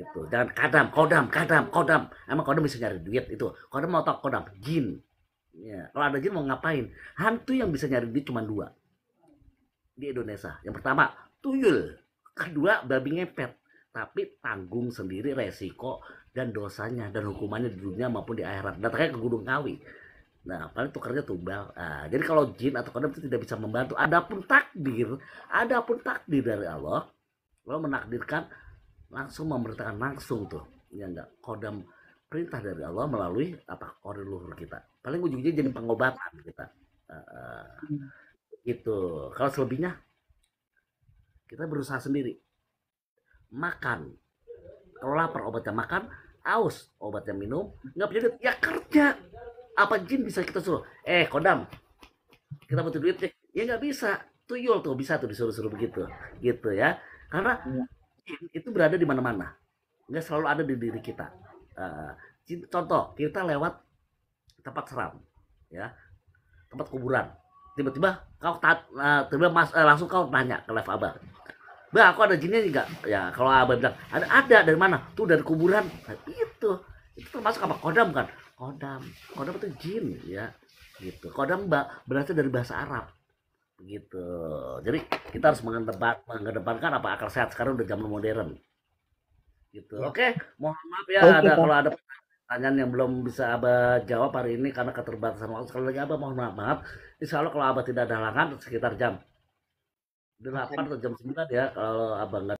gitu dan kadam kodam kadam kodam emang kodam bisa nyari duit itu kodam mau tau kodam jin ya kalau ada jin mau ngapain hantu yang bisa nyari duit cuma dua di Indonesia yang pertama tuyul kedua babi ngepet tapi tanggung sendiri resiko dan dosanya dan hukumannya di dunia maupun di akhirat datangnya ke Gunung Kawi Nah, paling tukarnya tumbal. Nah, jadi kalau jin atau kodam itu tidak bisa membantu. Adapun takdir, adapun takdir dari Allah, Allah menakdirkan langsung memerintahkan langsung tuh ya enggak kodam perintah dari Allah melalui apa koridor luhur kita paling ujungnya jadi pengobatan kita uh, hmm. gitu kalau selebihnya kita berusaha sendiri makan kalau lapar obatnya makan aus obatnya minum nggak punya duit ya kerja apa jin bisa kita suruh eh kodam kita butuh duit ya nggak bisa tuyul tuh bisa tuh disuruh-suruh begitu gitu ya karena iya itu berada di mana-mana nggak selalu ada di diri kita eh, contoh kita lewat tempat seram ya tempat kuburan tiba-tiba kau eh, tiba mas eh, langsung kau nanya ke live abah. Bah, aku ada jinnya juga. Ya, kalau abah bilang, ada, ada dari mana? Tuh dari kuburan. Nah, itu. Itu termasuk apa? Kodam kan? Kodam. Kodam itu jin, ya. Gitu. Kodam, Mbak, berasal dari bahasa Arab gitu jadi kita harus mengedepan, mengedepankan apa akal sehat sekarang udah zaman modern gitu ya. oke mohon maaf ya okay, ada kalau ada pertanyaan yang belum bisa abah jawab hari ini karena keterbatasan waktu sekali lagi abah mohon maaf, maaf. insya Allah kalau abah tidak ada halangan sekitar jam delapan atau jam sembilan ya kalau abah nggak